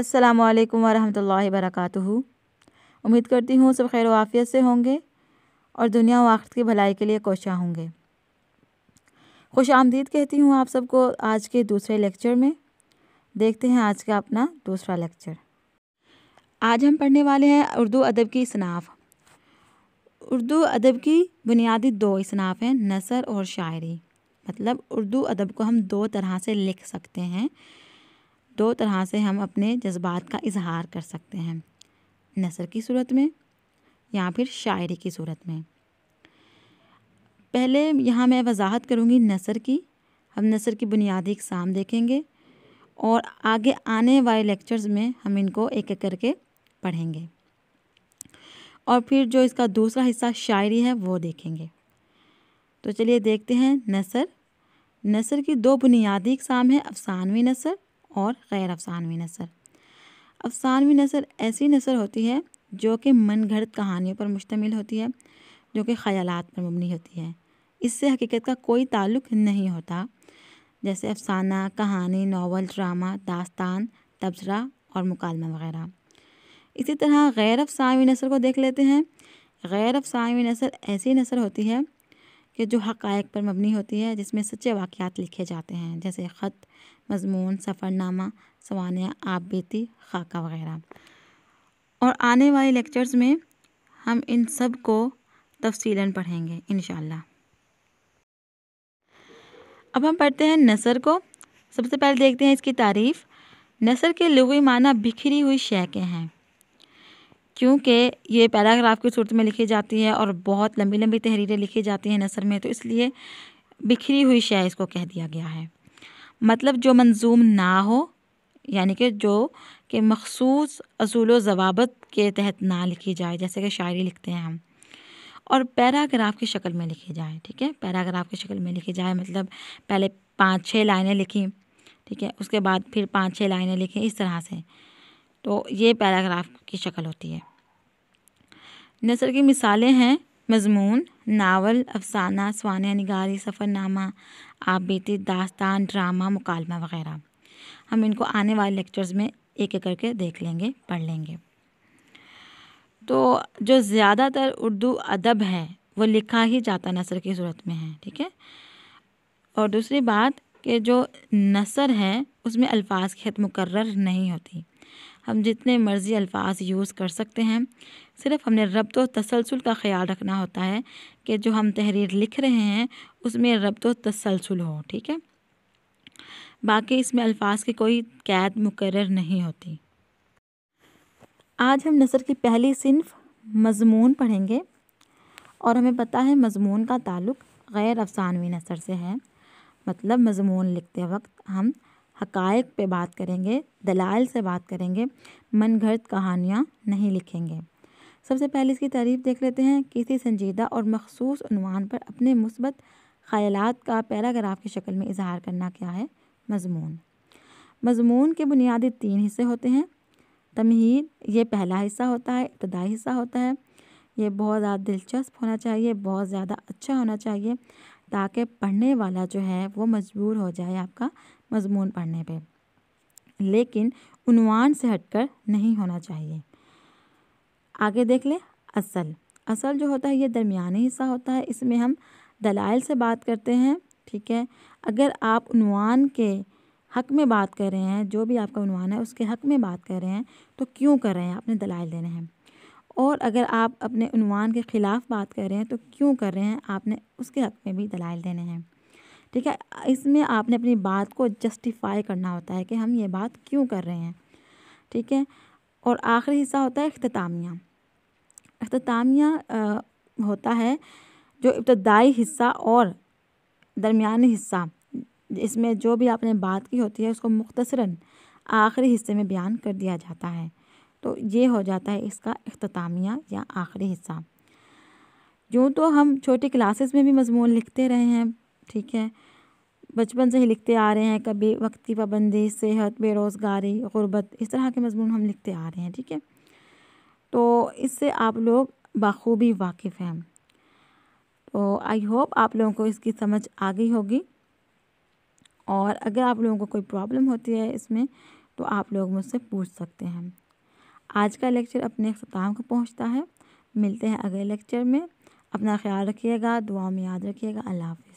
असलकम वालेकुम वरहमतुल्लाहि उम्मीद करती हूँ सब खैर वाफ़ियत से होंगे और दुनिया व आखिरत की भलाई के लिए कोशा होंगे खुश आमदीद कहती हूँ आप सबको आज के दूसरे लेक्चर में देखते हैं आज का अपना दूसरा लेक्चर आज हम पढ़ने वाले हैं उर्दू अदब की इसनाफ़ उर्दू अदब की बुनियादी दो इसनाफ़ हैं नसर और शायरी मतलब उर्दू अदब को हम दो तरह से लिख सकते हैं दो तरह से हम अपने जज्बात का इजहार कर सकते हैं नसर की सूरत में या फिर शायरी की सूरत में पहले यहाँ मैं वजाहत करूँगी नसर की हम नसर की बुनियादी इकसाम देखेंगे और आगे आने वाले लेक्चर्स में हम इनको एक एक करके पढ़ेंगे और फिर जो इसका दूसरा हिस्सा शायरी है वो देखेंगे तो चलिए देखते हैं नसर नसर की दो बुनियादी इकसाम है अफसानवी नसर और गैर अफसानवी नसर अफसानवी नसर ऐसी नसर होती है जो कि मन घड़त कहानियों पर मुश्तमिल होती है जो कि ख्याल पर मबनी होती है इससे हकीकत का कोई ताल्लुक नहीं होता जैसे अफसाना कहानी नावल ड्रामा दास्तान तबसरा और मुकालमा वगैरह इसी तरह गैर अफसानवी नसर को देख लेते हैं गैर अफसानवी नसर ऐसी नसर होती है कि जो हक़ायक पर मबनी होती है जिसमें सच्चे वाक़ात लिखे जाते हैं जैसे ख़त मजमून सफ़रनामा सवानिया आप बीती खाका वगैरह और आने वाले लेक्चर्स में हम इन सब को तफसीला पढ़ेंगे इन अब हम पढ़ते हैं नसर को सबसे पहले देखते हैं इसकी तारीफ़ नसर के लुगी माना बिखरी हुई शय के हैं क्योंकि ये पैराग्राफ की सूरत में लिखी जाती है और बहुत लंबी लंबी तहरीरें लिखी जाती हैं नसर में तो इसलिए बिखरी हुई शय इसको कह दिया गया है मतलब जो मंजूम ना हो यानी कि जो कि मखसूस असूल जवाबत के तहत ना लिखी जाए जैसे कि शायरी लिखते हैं हम और पैराग्राफ की शक्ल में लिखी जाए ठीक है पैराग्राफ की शक्ल में लिखी जाए मतलब पहले पाँच छः लाइनें लिखी ठीक है उसके बाद फिर पाँच छः लाइनें लिखी इस तरह से तो ये पैराग्राफ की शक्ल होती है नसर की मिसालें हैं मजमून नावल अफसाना स्वाना निगारी सफ़रनामा आबीती दास्तान ड्रामा मुकालमा वगैरह हम इनको आने वाले लेक्चर्स में एक एक करके देख लेंगे पढ़ लेंगे तो जो ज़्यादातर उर्दू अदब है वो लिखा ही जाता नसर की सूरत में है ठीक है और दूसरी बात कि जो नसर है उसमें अल्फाज की हद मुकर नहीं होती हम जितने मर्ज़ी अल्फाज यूज़ कर सकते हैं सिर्फ हमने रब्त व तसलसल का ख्याल रखना होता है कि जो हम तहरीर लिख रहे हैं उसमें रब्त व तसलसल हो ठीक है बाकी इसमें अल्फाज की कोई कैद मुकर नहीं होती आज हम नसर की पहली सिनफ मजमून पढ़ेंगे और हमें पता है मजमून का ताल्लुक गैर अफसानवी नसर से है मतलब मजमून लिखते वक्त हम हकायक पे बात करेंगे दलाल से बात करेंगे मन घड़त कहानियाँ नहीं लिखेंगे सबसे पहले इसकी तारीफ़ देख लेते हैं किसी संजीदा और मखसूस अनुमान पर अपने मुस्बत ख़्यालत का पैराग्राफ की शक्ल में इजहार करना क्या है मजमून मजमून के बुनियादी तीन हिस्से होते हैं तमहीद ये पहला हिस्सा होता है इब्तदाई हिस्सा होता है ये बहुत ज़्यादा दिलचस्प होना चाहिए बहुत ज़्यादा अच्छा होना चाहिए ताकि पढ़ने वाला जो है वो मजबूर हो जाए आपका मजमून पढ़ने पे लेकिन उनवान से हटकर नहीं होना चाहिए आगे देख लें असल असल जो होता है ये दरमियानी हिस्सा होता है इसमें हम दलाइल से बात करते हैं ठीक है अगर आप उनवान के हक़ में बात कर रहे हैं जो भी आपका उनवान है उसके हक़ में बात कर रहे हैं तो क्यों कर रहे हैं आपने दलाइल देने हैं और अगर आप अपने उनवान के ख़िलाफ़ बात कर रहे हैं तो क्यों कर रहे हैं आपने उसके हक़ में भी दलाइल देने हैं ठीक है इसमें आपने अपनी बात को जस्टिफाई करना होता है कि हम ये बात क्यों कर रहे हैं ठीक है और आखिरी हिस्सा होता है अख्तामिया अख्तामिया होता है जो इब्तदाई हिस्सा और दरमिया हिस्सा इसमें जो भी आपने बात की होती है उसको मुख्तसरा आखिरी हिस्से में बयान कर दिया जाता है तो ये हो जाता है इसका अख्तामिया या आखिरी हिस्सा यूँ तो हम छोटे क्लासेस में भी मजमून लिखते रहे हैं ठीक है बचपन से ही लिखते आ रहे हैं कभी वक्त की पाबंदी सेहत बेरोज़गारी गुर्बत इस तरह के मजमून हम लिखते आ रहे हैं ठीक है तो इससे आप लोग बाखूबी वाकिफ़ हैं तो आई होप आप लोगों को इसकी समझ आ गई होगी और अगर आप लोगों को कोई प्रॉब्लम होती है इसमें तो आप लोग मुझसे पूछ सकते हैं आज का लेक्चर अपने अख्ताम को पहुँचता है मिलते हैं अगले लेक्चर में अपना ख्याल रखिएगा दुआ में याद रखिएगा अल्लाह हाफि